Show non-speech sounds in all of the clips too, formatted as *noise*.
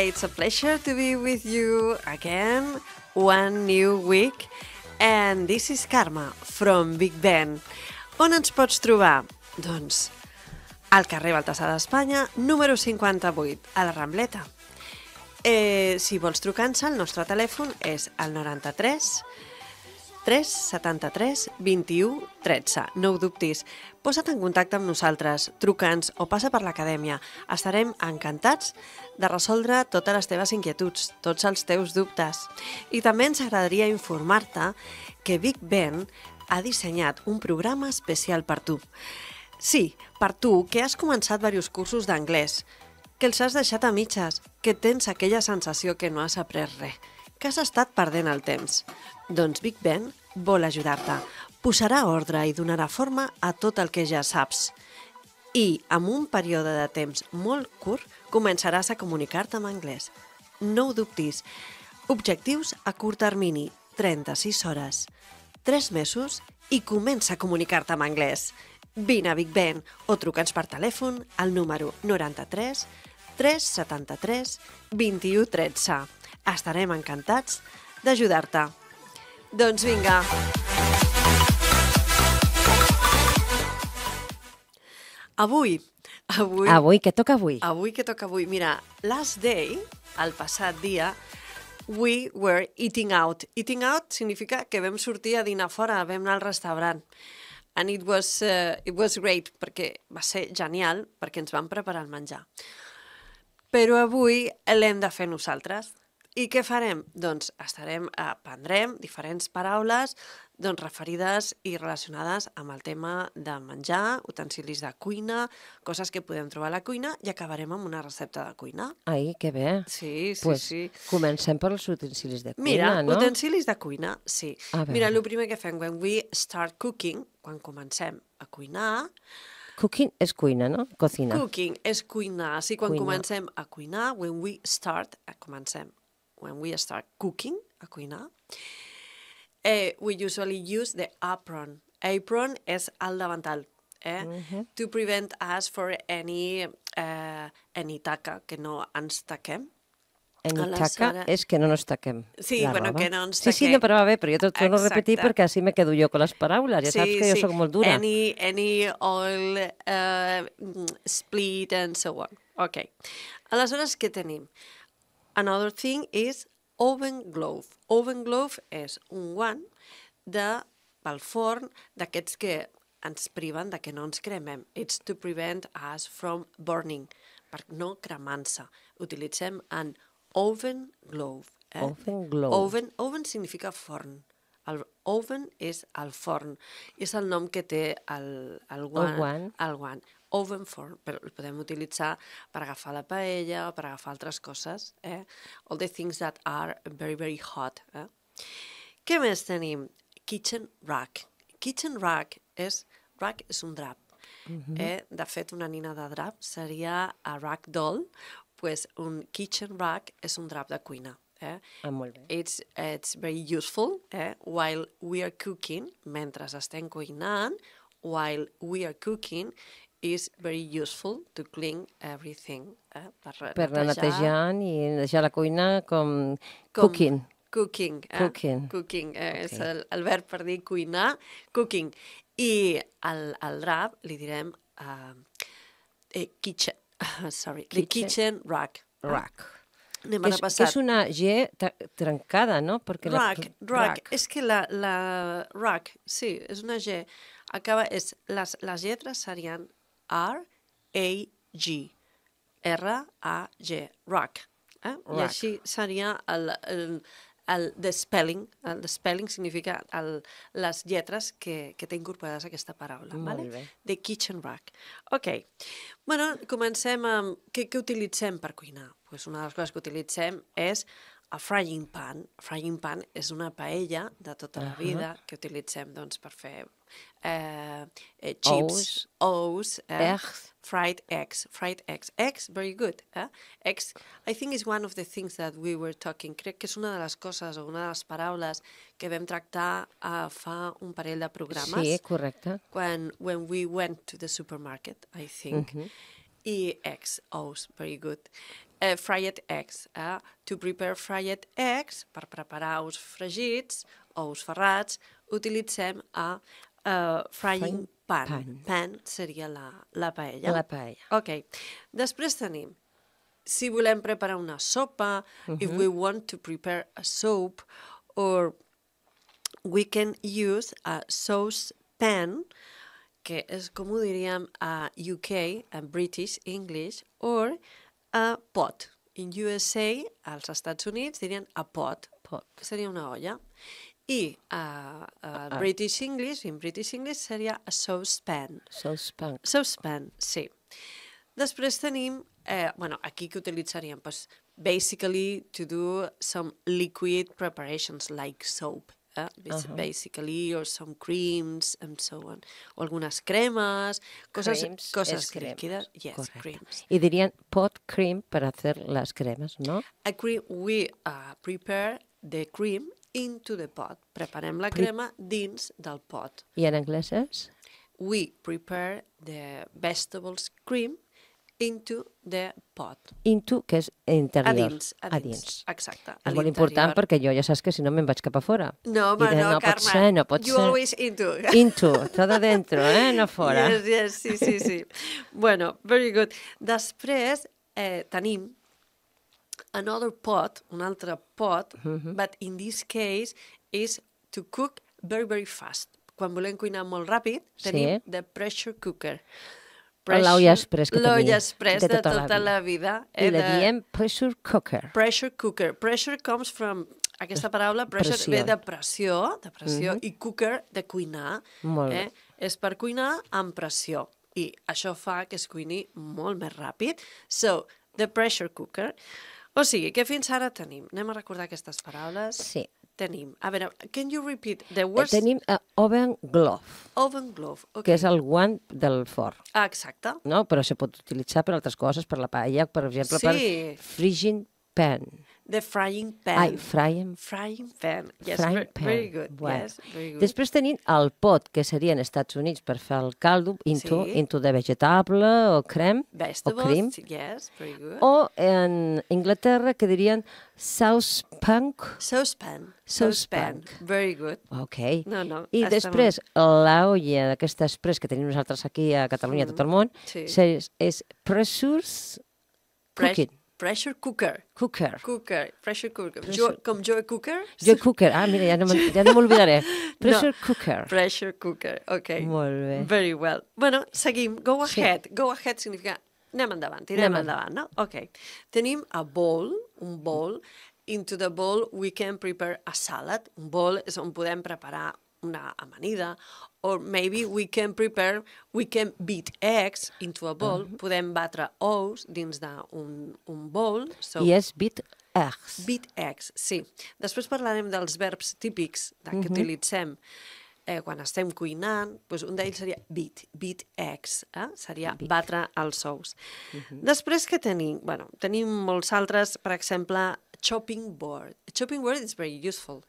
It's a pleasure to be with you again, one new week. And this is Karma from Big Ben. On ens pots trobar? Doncs al carrer Baltasar d'Espanya, número 58, a la Rambleta. Eh, si vols trucar-nos, el nostre telèfon és el 93 373 21 13. No ho dubtis. Posa't en contacte amb nosaltres, truca'ns o passa per l'acadèmia. Estarem encantats de resoldre totes les teves inquietuds, tots els teus dubtes. I també ens agradaria informar-te que Big Ben ha dissenyat un programa especial per tu. Sí, per tu, que has començat diversos cursos d'anglès, que els has deixat a mitges, que tens aquella sensació que no has après res, que has estat perdent el temps. Doncs Big Ben vol ajudar-te. Posarà ordre i donarà forma a tot el que ja saps. I, amb un període de temps molt curt, començaràs a comunicar-te en anglès. No ho dubtis. Objectius a curt termini, 36 hores. 3 mesos i comença a comunicar-te en anglès. Vine a Big Ben o truca'ns per telèfon al número 93 373 2113. Estarem encantats d'ajudar-te. Doncs vinga. Avui, avui... Avui, que toca avui? Avui, que toca avui. Mira, last day, el passat dia, we were eating out. Eating out significa que vam sortir a dinar fora, vam anar al restaurant. And it was, uh, it was great, perquè va ser genial, perquè ens vam preparar el menjar. Però avui l'hem de fer nosaltres. I què farem? Doncs estarem, aprendrem eh, diferents paraules doncs, referides i relacionades amb el tema de menjar, utensilis de cuina, coses que podem trobar a la cuina i acabarem amb una recepta de cuina. Ai, que bé. Sí, sí, pues, sí. Comencem pels utensilis de cuina, Mira, no? Mira, utensilis de cuina, sí. Mira, el primer que fem when we start cooking, quan comencem a cuinar, Cooking és cuina, no? Cocina. Cooking és cuinar. Sí, quan cuina. comencem a cuinar, when we start, eh, comencem when we start cooking, a cuinar, eh, we usually use the apron. Apron és el davantal, eh? Mm -hmm. to prevent us for any, eh, any taca, que no ens taquem. En taca és que no ens taquem Sí, la bueno, roba. que no ens taquem. Sí, sí, no, però va bé, però jo t'ho torno a repetir perquè així me quedo jo amb les paraules. Ja sí, saps que sí. jo sóc molt dura. Any, any oil, uh, split and so on. Ok. Aleshores, què tenim? Another thing is oven glove. Oven glove és un guant de pel forn d'aquests que ens priven de que no ens cremem. It's to prevent us from burning, per no cremar-se. Utilitzem en oven glove. Eh? Oven glove. Oven, oven significa forn. El oven és el forn. És el nom que té el, el, guant, el guant. El guant oven form, però el podem utilitzar per agafar la paella o per agafar altres coses, eh? All the things that are very, very hot, eh? Què més tenim? Kitchen rack. Kitchen rack és, rack és un drap. Mm -hmm. eh? De fet, una nina de drap seria a rack doll, pues un kitchen rack és un drap de cuina. Eh? Ah, molt bé. It's, it's very useful eh? while we are cooking, mentre estem cuinant, while we are cooking, is very useful to clean everything. Eh? Per, netejar. per netejar. netejant i netejar la cuina com, com cooking. Cooking. Eh? Cooking. Cooking. Eh, okay. És el, el verb per dir cuinar, cooking. I al, al rap li direm uh, eh, kitchen. *laughs* sorry, kitchen. the kitchen rack. Eh? Rack. Anem és, que és una G trencada, no? Perquè rack, la... rack. És que la, la rack, sí, és una G. Acaba, és, les, les lletres serien R-A-G. R-A-G. Rock. Eh? I així seria el, el, el the spelling. El the spelling significa el, les lletres que, que té incorporades a aquesta paraula. Molt vale? bé. The kitchen rack. Ok. Bueno, comencem amb... Què, què utilitzem per cuinar? Pues una de les coses que utilitzem és a frying pan, frying pan és una paella de tota la vida uh -huh. que utilitzem doncs, per fer eh, eh, chips, ous, ous eh, eggs. fried eggs, fried eggs, eggs, very good. Eh? Eggs, I think is one of the things that we were talking, crec que és una de les coses o una de les paraules que vam tractar eh, fa un parell de programes. Sí, correcte. Quan, when we went to the supermarket, I think. Uh -huh. I eggs, ous, very good eh, fried eggs. Eh? To prepare fried eggs, per preparar ous fregits, ous ferrats, utilitzem a uh, frying pan. pan. Pan seria la, la paella. La paella. Ok. Després tenim, si volem preparar una sopa, uh -huh. if mhm. we want to prepare a soup, or we can use a sauce pan, que és com ho diríem a UK, a British English, or a pot. In USA, als Estats Units, dirien a pot. pot. Seria una olla. I a, a ah, ah. British English, in British English, seria a saucepan. Saucepan. Saucepan, sí. Després tenim, eh, bueno, aquí que utilitzaríem? Pues, basically to do some liquid preparations like soap eh? Uh -huh. basically, or some creams and so on. O algunes cremes, cosas, creams cosas líquidas. Yes, Correcte. creams. Y dirían pot cream para hacer las cremas, ¿no? A cream, we uh, prepare the cream into the pot. Preparem la Pre crema dins del pot. I en anglès és? We prepare the vegetables cream Into the pot. Into, que és interior. A dins. A dins, a dins. exacte. És molt important perquè jo ja saps que si no me'n vaig cap a fora. No, home, Diré, no, no, Carme. Ser, no pot you ser. always into. Into, todo dentro, eh? no fora. Yes, yes, sí, sí, sí. bueno, very good. Després eh, tenim another pot, un altre pot, mm -hmm. but in this case is to cook very, very fast. Quan volem cuinar molt ràpid, tenim sí. the pressure cooker. Pressure, l'olla express que tenia express de tota, de tota la vida. Tota la vida eh, I de... li diem pressure cooker. Pressure cooker. Pressure comes from aquesta paraula, pressure, pressió. ve de pressió, de pressió mm -hmm. i cooker, de cuinar. Molt eh? bé. Eh? És per cuinar amb pressió. I això fa que es cuini molt més ràpid. So, the pressure cooker. O sigui, què fins ara tenim? Anem a recordar aquestes paraules. Sí tenim? A veure, can you repeat the eh, words? Tenim uh, oven glove. Oven glove, ok. Que és el guant del forn. Ah, exacte. No? Però se pot utilitzar per altres coses, per la paella, per exemple, sí. per frigging pan. The Frying Pan. Ai, frying... Frying Pan. Yes, frying very, pan. very good. Bueno. Yes, very good. Després tenim el pot, que seria en Estats Units per fer el caldo, into, sí. into the vegetable o crem. o cream. yes, very good. O en Inglaterra que dirien sauce punk. Sauce pan. Sauce pan. Very good. Ok. No, no, I després, la olla d'aquesta express que tenim nosaltres aquí a Catalunya, mm. tot el món, sí. és, és pressures cooking. Pressure Cooker. Cooker. Cooker, Pressure Cooker. Pressure... Jo, com Joe Cooker? Joe Cooker, ah, mira, ja no *laughs* Ja no pressure no. Cooker. Pressure Cooker, ok. Molt bé. Very well. Bueno, seguim. Go ahead. Sí. Go ahead significa anem endavant, tirem anem endavant, no? Ok. Tenim a bowl, un bowl. Into the bowl we can prepare a salad. Un bowl és on podem preparar una amanida or maybe we can prepare, we can beat eggs into a bowl. Mm -hmm. Podem batre ous dins d'un un bowl. So yes, beat eggs. Beat eggs, sí. Després parlarem dels verbs típics de, que mm -hmm. utilitzem eh, quan estem cuinant. Pues doncs un d'ells seria beat, beat eggs. Eh? Seria beat. batre els ous. Mm -hmm. Després que tenim? Bueno, tenim molts altres, per exemple, chopping board. A chopping board is very useful.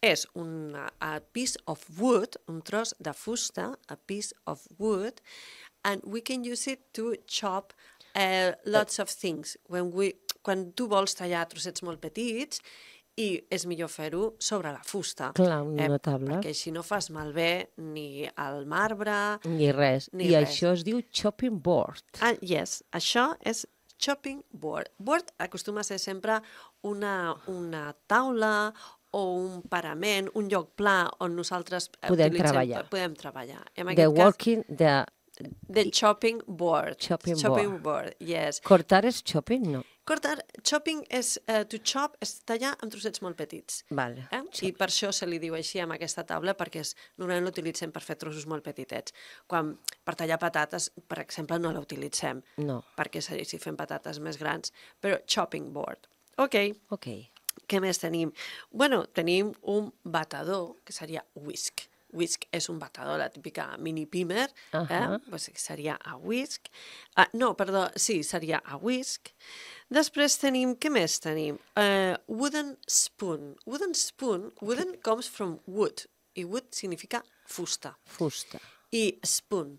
És una, a piece of wood, un tros de fusta, a piece of wood, and we can use it to chop uh, lots of things. When we, quan tu vols tallar trossets molt petits, i és millor fer-ho sobre la fusta. Clar, una eh, tabla. Perquè així no fas malbé ni el marbre... Ni res. Ni I res. això es diu chopping board. Ah, yes, això és chopping board. Board acostuma a ser sempre una, una taula o un parament, un lloc pla on nosaltres eh, podem treballar. Podem treballar. En the walking, cas, the... The chopping board. Chopping, chopping board. board. yes. Cortar és chopping, no? Cortar, chopping és, uh, to chop és tallar amb trossets molt petits. Val. Eh? I per això se li diu així amb aquesta taula, perquè és, normalment l'utilitzem per fer trossos molt petitets. Quan per tallar patates, per exemple, no la utilitzem, no. perquè si fem patates més grans, però chopping board. Ok. Ok. Què més tenim? Bueno, tenim un batador, que seria whisk Whisk és un batedor, la típica mini pimer, uh -huh. eh? pues seria a Whisk. Ah, no, perdó, sí, seria a Whisk. Després tenim, què més tenim? Uh, wooden spoon. Wooden spoon, wooden comes from wood, i wood significa fusta. Fusta. I spoon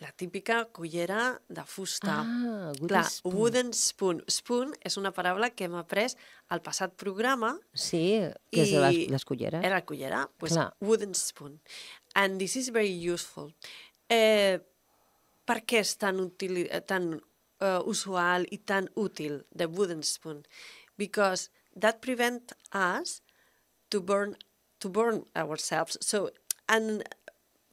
la típica cullera de fusta. Ah, wooden Clar, spoon. wooden spoon. Spoon és una paraula que hem après al passat programa. Sí, que és les, les culleres. Era la cullera, pues, Clar. wooden spoon. And this is very useful. Eh, per què és tan, util, eh, tan uh, usual i tan útil the wooden spoon? Because that prevent us to burn to burn ourselves. So and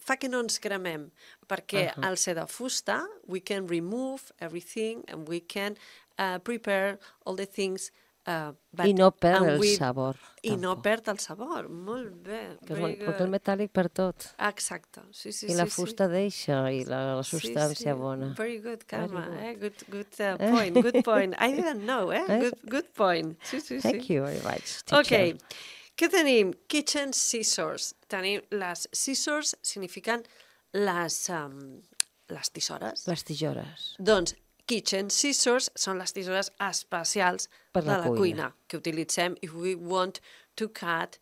fa que no ens cremem, perquè uh -huh. al ser de fusta, we can remove everything and we can uh, prepare all the things Uh, but, I no perd el we, sabor. I tampoc. no perd el sabor, molt bé. Que és molt, perquè el metàl·lic per tot. Exacte, sí, sí, I sí, la fusta sí. deixa, i la, la substància sí, sí. bona. Very good, Carme, very good. eh? Good, good uh, eh? point, good point. I *laughs* didn't know, eh? eh? Good, good point. Sí, sí, Thank sí. you very much, teacher. Okay. Què tenim? Kitchen scissors. Tenim les scissors, signifiquen les, um, les tisores. Les tisores. Doncs kitchen scissors són les tisores especials per la de la cuina. cuina que utilitzem if we want to cut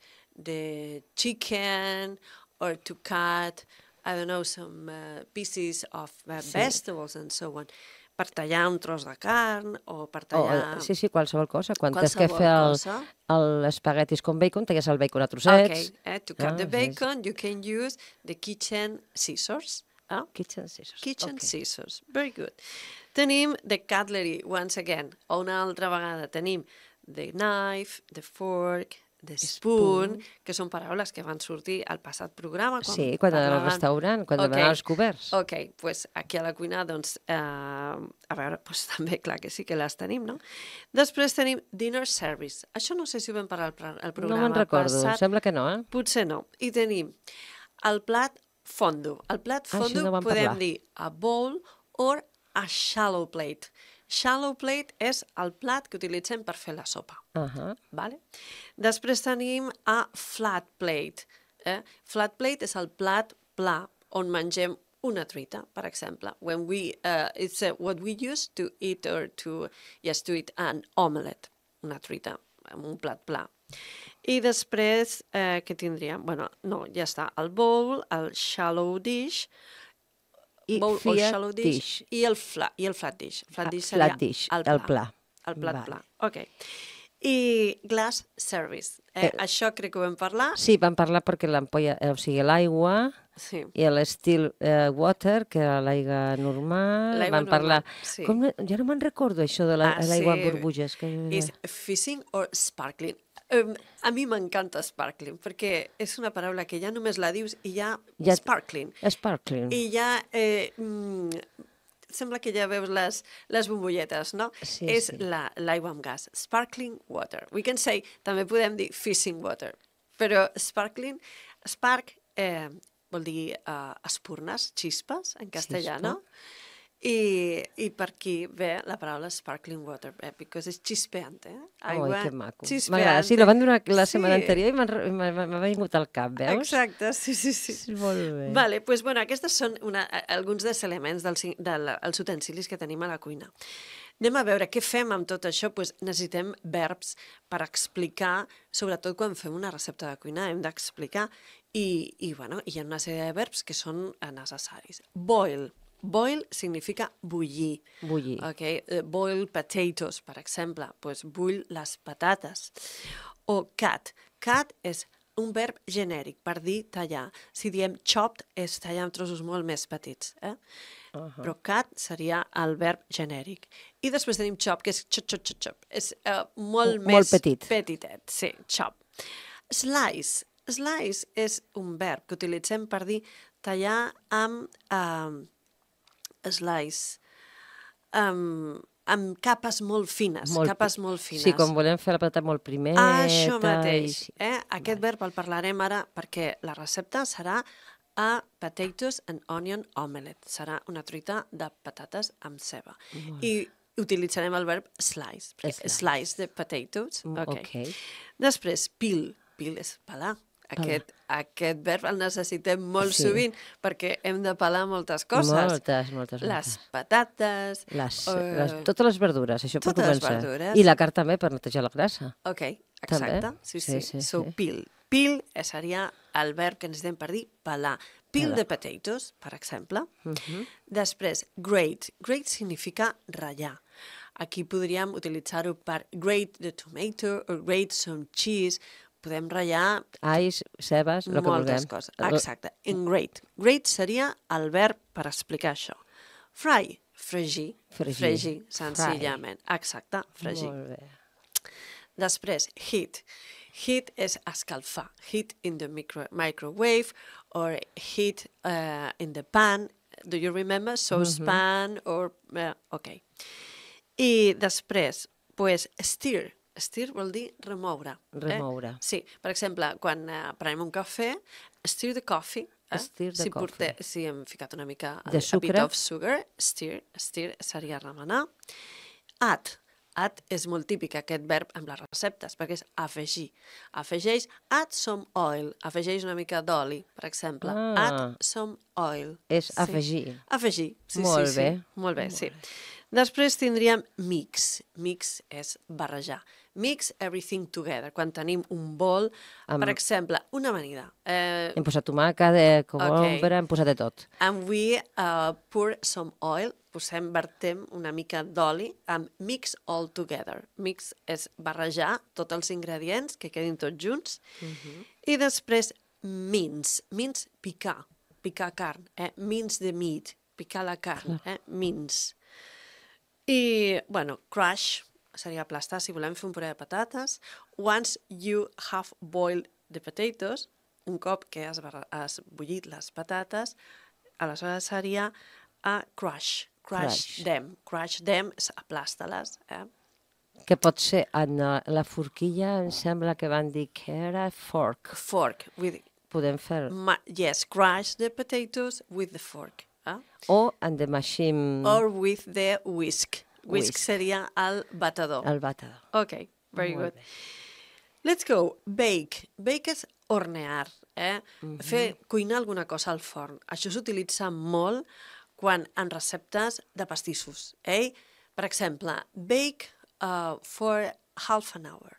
the chicken or to cut, I don't know, some uh, pieces of uh, sí. vegetables and so on per tallar un tros de carn o per oh, eh, tallar... Oh, sí, sí, qualsevol cosa. Quan tens que fer el, el con bacon, talles el bacon a trossets. Okay. Eh? To cut ah, the bacon, yes. you can use the kitchen scissors. Eh? Kitchen scissors. Kitchen okay. scissors. Very good. Tenim the cutlery, once again. O una altra vegada tenim the knife, the fork, de spoon, que són paraules que van sortir al passat programa. Quan sí, quan parlaven... al restaurant, quan okay. els coberts. Ok, pues aquí a la cuina, doncs, eh, a veure, pues, també, clar que sí que les tenim, no? Després tenim dinner service. Això no sé si ho vam parlar al, al programa No me'n recordo, passat. sembla que no, eh? Potser no. I tenim el plat fondo. El plat ah, fondo ah, no podem parlar. dir a bowl or a shallow plate. Shallow plate és el plat que utilitzem per fer la sopa. Uh -huh. vale? Després tenim a flat plate. Eh? Flat plate és el plat pla on mengem una truita, per exemple. When we, uh, it's uh, what we use to eat or to, yes, to eat an omelette, una truita, amb un plat pla. I després, eh, què tindríem? bueno, no, ja està, el bowl, el shallow dish, i bowl o shallow dish, dish. I, el fla, i el flat dish. Flat ah, dish seria flat dish, el pla. El pla. El plat Val. pla. Ok. I glass service. Eh, eh, això crec que ho vam parlar. Sí, vam parlar perquè l'ampolla, eh, o sigui, l'aigua sí. i l'estil eh, water, que era l'aigua normal. L'aigua normal, parlar... Sí. Com, ja no me'n recordo, això de l'aigua la, ah, sí. amb burbuges. Que... Is fishing or sparkling? Um, a mi m'encanta sparkling, perquè és una paraula que ja només la dius i ja... ja sparkling. Sparkling. I ja... Eh, mm, sembla que ja veus les, les bombolletes, no? Sí, és sí. l'aigua la, amb gas. Sparkling water. We can say, també podem dir fishing water, però sparkling, spark eh, vol dir eh, espurnes, xispes, en castellà, Xispa. no? I, i per aquí ve la paraula sparkling water, eh, because és xispeante. Eh? Aigua que maco. M'agrada, sí, la van donar la sí. setmana anterior i m'ha vingut al cap, veus? Exacte, sí, sí, sí. sí molt bé. Vale, pues, bueno, aquestes són una, alguns dels elements dels, dels utensilis que tenim a la cuina. Anem a veure què fem amb tot això. Pues necessitem verbs per explicar, sobretot quan fem una recepta de cuina, hem d'explicar. I, i, bueno, hi ha una sèrie de verbs que són necessaris. Boil, Boil significa bullir. Bullir. Okay? Eh, boil potatoes, per exemple. Pues bull les patates. O cat. Cat és un verb genèric per dir tallar. Si diem chopped és tallar en trossos molt més petits. Eh? Uh -huh. Però cut seria el verb genèric. I després tenim chop, que és chop, chop, chop, chop. És uh, molt M més molt petit. petitet. Sí, chop. Slice. Slice és un verb que utilitzem per dir tallar amb... Uh, slice, amb, amb capes molt fines, molt, capes molt fines. Sí, com volem fer la patata molt primer. Ah, això mateix. I... Eh? Aquest vale. verb el parlarem ara perquè la recepta serà a potatoes and onion omelette. Serà una truita de patates amb ceba. Molt. I utilitzarem el verb slice, slice. slice de potatoes. Mm, okay. okay. Després, peel. Peel és pelar, aquest, ah. aquest verb el necessitem molt sí. sovint perquè hem de pelar moltes coses. Moltes, moltes. moltes. Les patates... Les, o... Eh, les, totes les verdures, això totes per començar. Les verdures. I la carn també per netejar la grasa. Ok, exacte. També? Sí, sí. sí, sí so, sí. pil. Eh, seria el verb que ens dem per dir pelar. Peel de potatoes, per exemple. Uh -huh. Després, grate. Grate significa ratllar. Aquí podríem utilitzar-ho per grate the tomato o grate some cheese podem ratllar... Ais, cebes, el que vulguem. coses. Exacte. In great. Great seria el verb per explicar això. Fry, fregir. Fregir. Fregir, senzillament. Fry. Exacte, fregir. Molt bé. Després, heat. Heat és escalfar. Heat in the micro microwave or heat uh, in the pan. Do you remember? So mm -hmm. or... Uh, ok. I després, pues, stir Estir vol dir remoure. Eh? Remoure. Eh? Sí, per exemple, quan eh, prenem un cafè, stir the coffee, eh? Stir the si coffee. Porté, si hem ficat una mica de a, sucre. a bit of sugar, stir, stir seria remenar. Add, add és molt típic aquest verb amb les receptes, perquè és afegir. Afegeix, add some oil, afegeix una mica d'oli, per exemple. Ah. Add some oil. És sí. afegir. Afegir, sí, molt sí, bé. sí. Molt bé. Molt sí. bé, sí. Després tindríem mix. Mix és barrejar mix everything together. Quan tenim un bol, Amb... per exemple, una amanida. Eh... Hem posat tomàquet, de eh, cogombra, okay. hem posat de tot. And we uh, pour some oil, posem, vertem una mica d'oli amb mix all together. Mix és barrejar tots els ingredients que quedin tots junts. Uh mhm. -huh. I després mince, mince picar, picar carn, eh? mince the meat, picar la carn, eh? mince. I, bueno, crush, seria aplastar si volem fer un puré de patates. Once you have boiled the potatoes, un cop que has, has bullit les patates, aleshores seria a uh, crush, crush, crush them, crush them, aplasta-les, eh? que pot ser en eh, la forquilla, em sembla que van dir que era fork. Fork. With... Podem fer... Ma yes, crush the potatoes with the fork. Eh? O and the machine... Or with the whisk. Whisk seria el batedor. El batedor. Ok, very Molt good. Bé. Let's go. Bake. Bake és hornear, eh? Mm -hmm. Fer cuinar alguna cosa al forn. Això s'utilitza molt quan en receptes de pastissos. Eh? Per exemple, bake uh, for half an hour.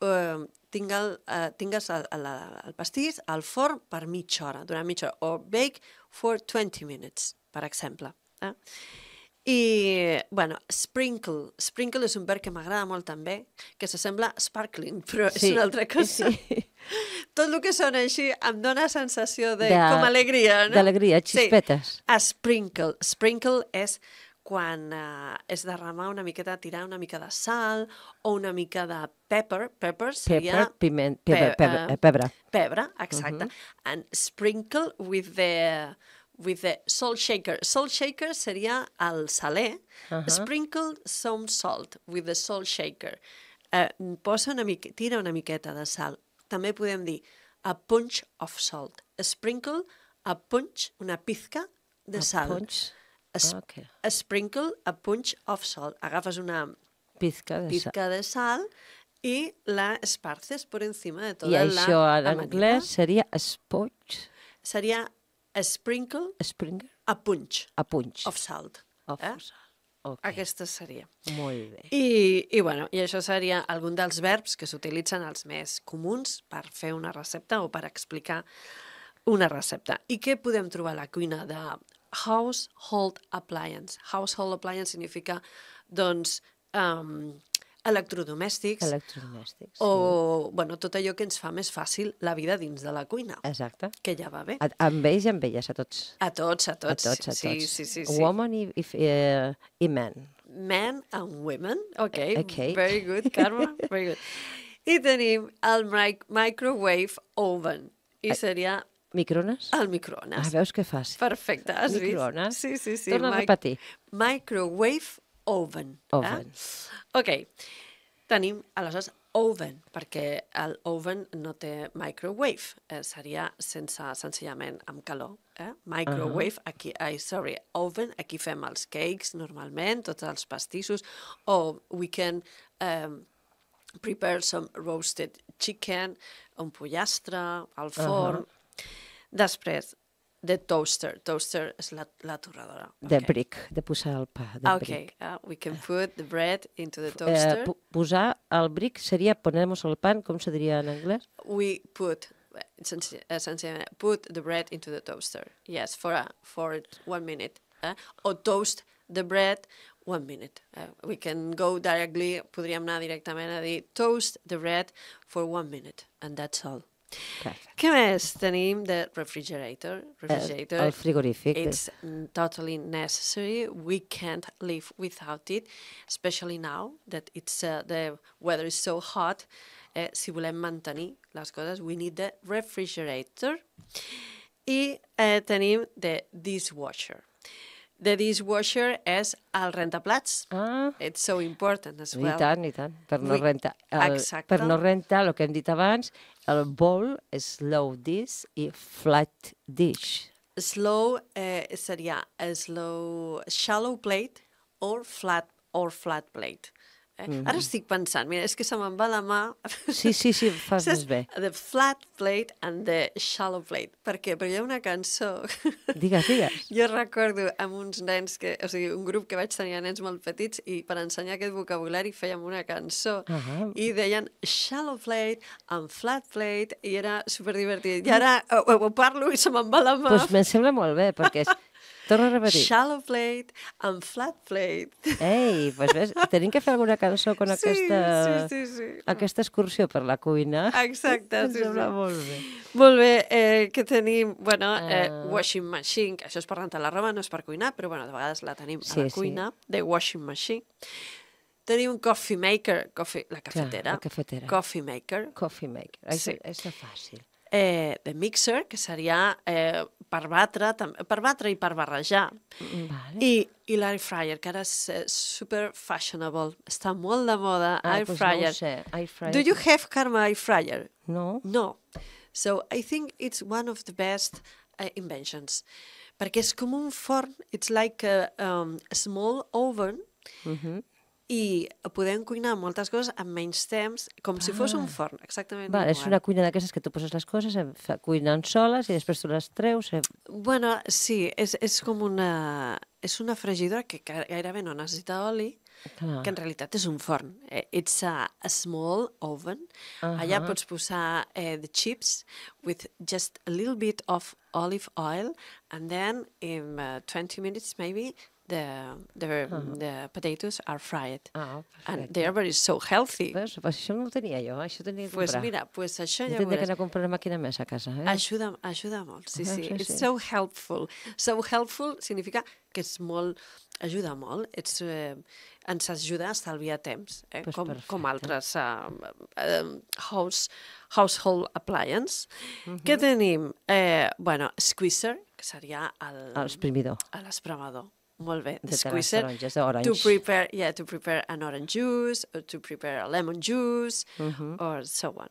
Uh, el, uh, tingues el, el, el pastís al forn per mitja hora, durant mitja hora, o bake for 20 minutes, per exemple. Eh? I, bueno, Sprinkle. Sprinkle és un verb que m'agrada molt també, que s'assembla Sparkling, però sí, és una altra cosa. Sí. *laughs* Tot el que sona així em dóna sensació de, de com alegria, no? D'alegria, xispetes. Sí. A Sprinkle. Sprinkle és quan eh, és derramar una miqueta, tirar una mica de sal o una mica de pepper, pepper seria... Pepper, piment, pebre, pebre, eh, pebre. Pebre, exacte. Uh -huh. And sprinkle with the with the salt shaker. Salt shaker seria el saler. Uh -huh. Sprinkle some salt with the salt shaker. Eh, posa una mica, tira una miqueta de sal. També podem dir a punch of salt. Sprinkle, a punch, una pizca de a sal. Punch. Es, ah, okay. Sprinkle, a punch of salt. Agafes una pizca de, pizca sal. de sal i la esparces per encima de tota I la I això en anglès seria spotch? Seria a sprinkle, a, sprinkle? a punch, a punch. of salt. Of eh? salt. Okay. Aquesta seria. Molt bé. I, i, bueno, I això seria algun dels verbs que s'utilitzen els més comuns per fer una recepta o per explicar una recepta. I què podem trobar a la cuina de household appliance? Household appliance significa, doncs, um, electrodomèstics, electrodomèstics sí. o bueno, tot allò que ens fa més fàcil la vida dins de la cuina. Exacte. Que ja va bé. A, amb ells i amb elles, a tots. A tots, a tots. A tots, a tots. Sí, sí, sí. sí. Woman i, i, eh, i men. Men and women, ok. Eh, okay. Very good, Carme, very good. I tenim el mic microwave oven, i seria Microones? El microones. Ah, veus que fas? Perfecte, has vist? Sí, sí, sí. Torna Mic a repetir. Microwave oven. Oven. Eh? Ok, tenim aleshores oven, perquè el oven no té microwave, eh, seria sense, senzillament amb calor. Eh? Microwave, uh -huh. aquí, ai, sorry, oven, aquí fem els cakes normalment, tots els pastissos, o we can um, prepare some roasted chicken, un pollastre, al forn. Uh -huh. Després, de toaster. Toaster és la, la torradora. De okay. brick, de posar el pa. De ah, okay. brick. Uh, we can put the bread into the eh, toaster. Uh, posar el brick seria ponemos el pan, com se diria en anglès? We put essentially eh, eh, put the bread into the toaster. Yes, for a, for one minute. Eh? O toast the bread one minute. Eh? we can go directly, podríem anar directament a dir toast the bread for one minute, and that's all. Perfect. Què més tenim de refrigerator? Eh, refrigerator? El, el frigorífic. It's eh. totally necessary. We can't live without it, especially now that it's uh, the weather is so hot. Eh, si volem mantenir les coses, we need the refrigerator. I eh, tenim the dishwasher. The dishwasher és el rentaplats. Ah. It's so important as well. I tant, i tant. Per no, rentar, el, Exacte. per no rentar, el que hem dit abans, el bowl, slow dish i flat dish. Slow eh, seria slow, shallow plate or flat or flat plate. Eh? Mm -hmm. Ara estic pensant, mira, és que se me'n va la mà... Sí, sí, sí, fas més bé. The Flat Plate and the Shallow Plate. Per què? Perquè hi ha una cançó... Digues, digues. Jo recordo amb uns nens, que, o sigui, un grup que vaig tenir nens molt petits i per ensenyar aquest vocabulari fèiem una cançó uh -huh. i deien Shallow Plate and Flat Plate i era superdivertit. I mm. ara ho, ho parlo i se me'n va la mà. Doncs pues me sembla molt bé, perquè és... *laughs* Torna a repetir. Shallow Plate and Flat Plate. Ei, doncs ves, tenim que fer alguna cançó con sí, aquesta, sí, sí, sí. aquesta excursió per la cuina. Exacte, sí, sí. molt bé. Molt bé, eh, que tenim, bueno, eh, ah. washing machine, que això és per rentar la roba, no és per cuinar, però bueno, de vegades la tenim sí, a la cuina, sí. de washing machine. Tenim un coffee maker, coffee, la cafetera. Clar, la cafetera. Coffee maker. Coffee maker, sí. això és fàcil eh, de mixer, que seria eh, per batre, per batre i per barrejar. Vale. I, I l'air fryer, que ara és eh, super fashionable, està molt de moda, ah, air, doncs fryer. No air fryer. Do you have, Karma, air fryer? No. No. So I think it's one of the best uh, inventions. Perquè és com un forn, it's like a, um, a small oven, mm -hmm i podem cuinar moltes coses en menys temps, com ah. si fos un ah. forn, exactament Val, igual. És una cuina d'aquestes que tu poses les coses, eh, cuinen soles i després tu les treus. Eh? Bueno, sí, és, és com una... És una fregidora que gairebé no necessita oli, Clar. que en realitat és un forn. Eh. It's a, a small oven. Uh -huh. Allà pots posar eh, the chips with just a little bit of olive oil and then in uh, 20 minutes maybe the the, -huh. the potatoes are fried. Ah, and they are very so healthy. Pues, Pues això no ho tenia jo, això tenia que pues mira, pues això ja Tindré que anar a comprar una màquina més a casa, eh? Ajuda, ajuda molt, sí, ah, sí. sí. It's sí. so helpful. So helpful significa que és molt, ajuda molt, ets, eh, ens ajuda a estalviar temps, eh? pues com, perfecte. com altres uh, uh, house, household appliance. Uh -huh. Què tenim? Eh, bueno, squeezer, que seria el... L'espremador. Molt bé. The squeezer. Taronges, To prepare, yeah, to prepare an orange juice, or to prepare a lemon juice, uh mhm. -huh. or so on.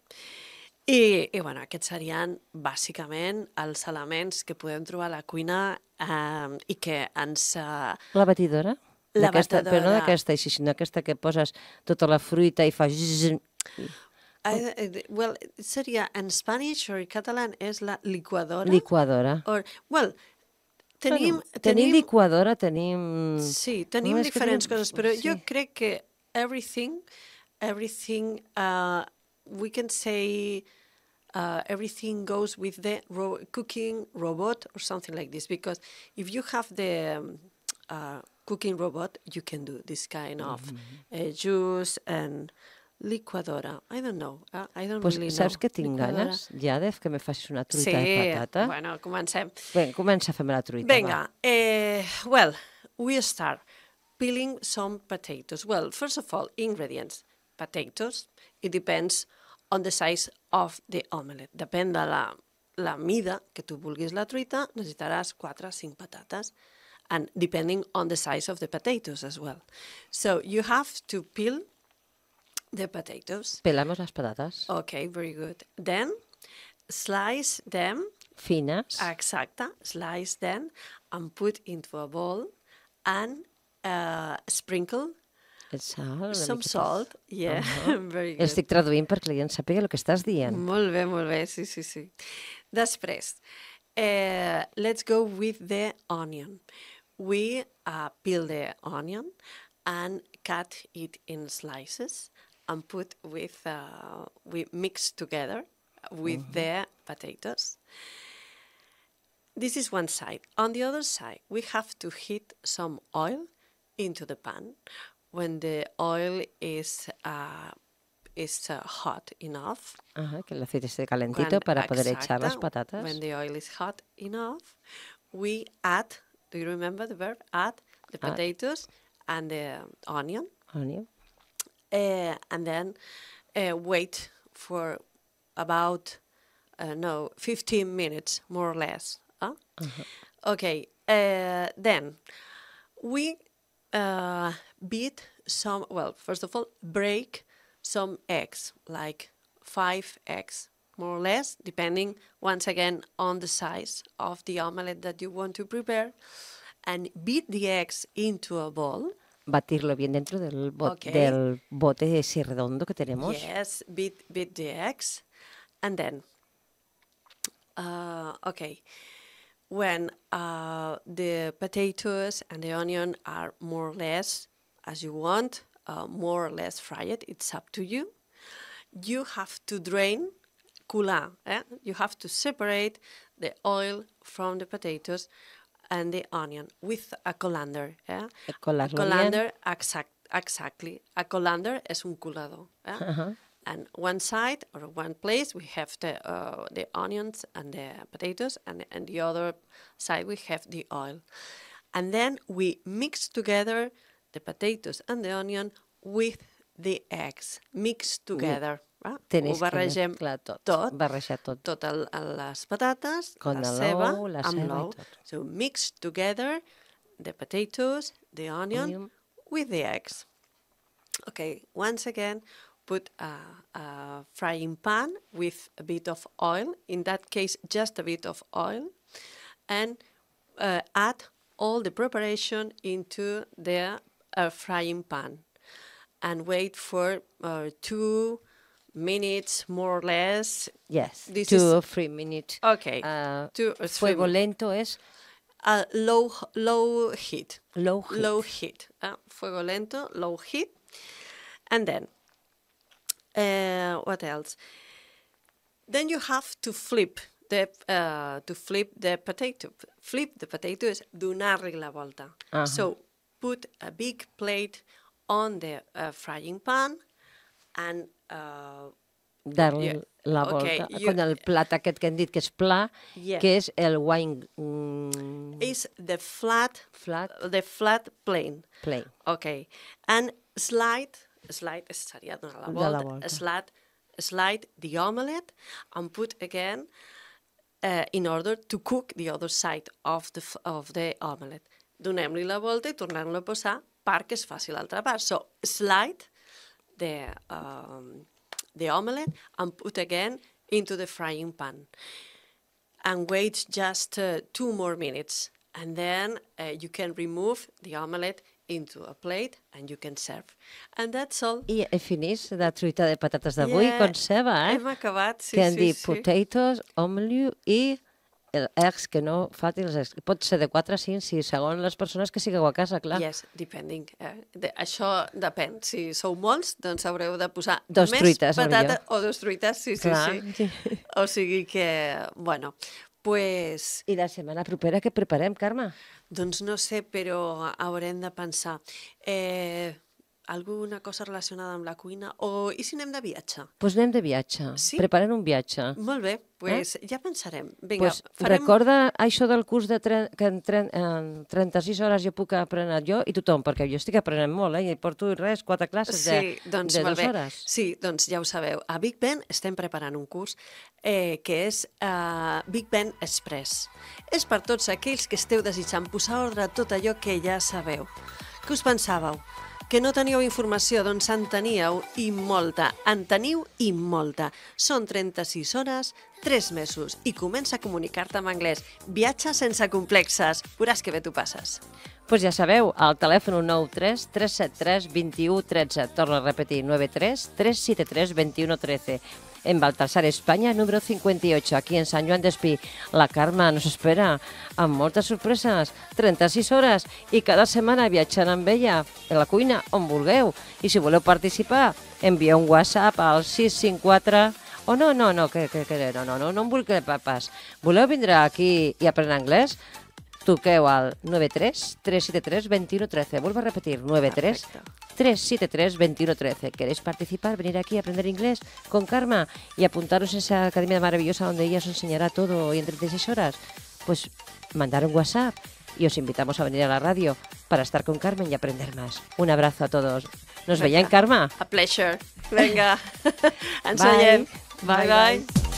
I, I bueno, aquests serien bàsicament els elements que podem trobar a la cuina eh, i que ens... Uh... La batidora? La batidora. Però no d'aquesta, sinó aquesta que poses tota la fruita i fa... I, I, eh, eh, well, seria en Spanish or català, és la licuadora. Licuadora. Or, well, Tenim, bueno, tenim, tenim liquadora, tenim... Sí, tenim no, diferents tenim... coses, però sí. jo crec que everything, everything, uh, we can say... Uh, everything goes with the ro cooking robot or something like this because if you have the um, uh, cooking robot, you can do this kind of mm -hmm. uh, juice and liquadora. I don't know. Uh, I don't pues really saps know. que tinc liquadora. ganes, Jadef, que me facis una truita sí, de patata? Sí, bueno, comencem. Bé, comença a fer me la truita. Vinga, eh, well, we start peeling some potatoes. Well, first of all, ingredients. Potatoes, it depends on the size of the omelette. Depèn de la, la mida que tu vulguis la truita, necessitaràs 4 o 5 patates and depending on the size of the potatoes as well. So you have to peel the potatoes. Pelamos las patatas. Okay, very good. Then slice them. Fines. Ah, Exacte. Slice them and put into a bowl and uh, sprinkle El sal, Some salt, yeah, uh *laughs* -huh. very good. Estic traduint perquè la gent sàpiga el que estàs dient. Molt bé, molt bé, sí, sí, sí. Després, eh, let's go with the onion. We uh, peel the onion and cut it in slices and put with uh, we mix together with mm-hmm. the potatoes. This is one side. On the other side, we have to heat some oil into the pan. When the oil is uh, is uh, hot enough. Ajá, que el aceite esté calentito when, para poder exacta, echar las patatas. When the oil is hot enough, we add. Do you remember the verb? Add the potatoes add. and the onion. Onion uh, and then uh, wait for about uh, no 15 minutes more or less huh? Mm-hmm. okay then we beat some well first of all break some eggs like five eggs more or less depending once again on the size of the omelette that you want to prepare and beat the eggs into a bowl batirlo bien dentro del, bo okay. del bote ese redondo que tenemos. Yes, beat, beat the eggs. And then, uh, okay, when uh, the potatoes and the onion are more or less as you want, uh, more or less fried, it's up to you. You have to drain cool, Eh? You have to separate the oil from the potatoes and the onion with a colander. Yeah, A colander. A colander, exact, exactly. A colander es un colado. Uh eh? -huh. And one side or one place we have the uh, the onions and the potatoes, and and the other side we have the oil, and then we mix together the potatoes and the onion with the eggs mixed together. Va? Tenis ho barregem clar, tot, tot, barrejar tot. Tot el, el, les patates, Con la ceba, la amb l'ou. So mix together the potatoes, the onion, onion, with the eggs. Okay, once again, put a, a frying pan with a bit of oil, in that case, just a bit of oil, and uh, add all the preparation into the uh, frying pan and wait for uh, two minutes, more or less. Yes, this two is, or three minutes. Okay, uh, two or three. Fuego lento is uh, low low heat. Low heat. Low heat. Uh, fuego lento, low heat, and then uh, what else? Then you have to flip the uh, to flip the potato. Flip the potato is donar la volta. Uh -huh. So put a big plate on the uh, frying pan and... Uh, eh, Dar yeah. la volta, okay, you, con el plat aquest que hem dit que és pla, yeah. que és el wine... Mm, is the flat, flat, the flat plane. Plane. Okay. And slide, slide seria donar la volta, la volta. slide, slide the omelet and put again uh, in order to cook the other side of the, of the omelet Donem-li la volta i tornem-lo a posar perquè es faci l'altra part. So, slide the um, the omelet and put again into the frying pan and wait just uh, two more minutes and then uh, you can remove the omelet into a plate and you can serve. And that's all. I he finit la truita de patates d'avui yeah, seva, eh? Hem acabat, sí, Candy sí, sí. potatoes, omelette i ex que no fa els ex. Pot ser de 4 a 5, si segons les persones que sigueu a casa, clar. Yes, depending. Eh? De, això depèn. Si sou molts, doncs haureu de posar dos més truites, patates o dos truites, sí, sí, clar. sí. O sigui que, bueno, pues... I la setmana propera què preparem, Carme? Doncs no sé, però haurem de pensar. Eh, alguna cosa relacionada amb la cuina o i si anem de viatge? Doncs pues anem de viatge, sí? preparem un viatge. Molt bé, pues eh? ja pensarem. Vinga, pues farem... Recorda això del curs de tre... que en, tre... en 36 hores jo puc aprendre jo i tothom, perquè jo estic aprenent molt, eh? i porto res, quatre classes sí, de, doncs, de dues hores. Sí, doncs ja ho sabeu. A Big Ben estem preparant un curs eh, que és eh, Big Ben Express. És per tots aquells que esteu desitjant posar ordre a tot allò que ja sabeu. Què us pensàveu? que no teníeu informació, doncs en teníeu i molta. En teniu i molta. Són 36 hores, 3 mesos i comença a comunicar-te en anglès. Viatge sense complexes. Veuràs que bé t'ho passes. Pues ja sabeu, al telèfon 93 373 21 13. Torno a repetir, 93 373 21 13 en Baltasar, España, número 58, aquí en Sant Joan d'Espí. La Carme nos espera amb moltes sorpreses, 36 hores, i cada setmana viatjant amb ella a la cuina, on vulgueu. I si voleu participar, envieu un WhatsApp al 654 Oh, no, no, no, que, que, que no, no, no, no em vull crepar pas. Voleu vindre aquí i aprendre anglès? Tu al 93-373-2113. Vuelvo a repetir, 93-373-2113. ¿Queréis participar, venir aquí a aprender inglés con Karma y apuntaros a esa academia maravillosa donde ella os enseñará todo hoy en 36 horas? Pues mandar un WhatsApp y os invitamos a venir a la radio para estar con Carmen y aprender más. Un abrazo a todos. Nos veía en Karma. A pleasure. Venga. *laughs* bye. bye.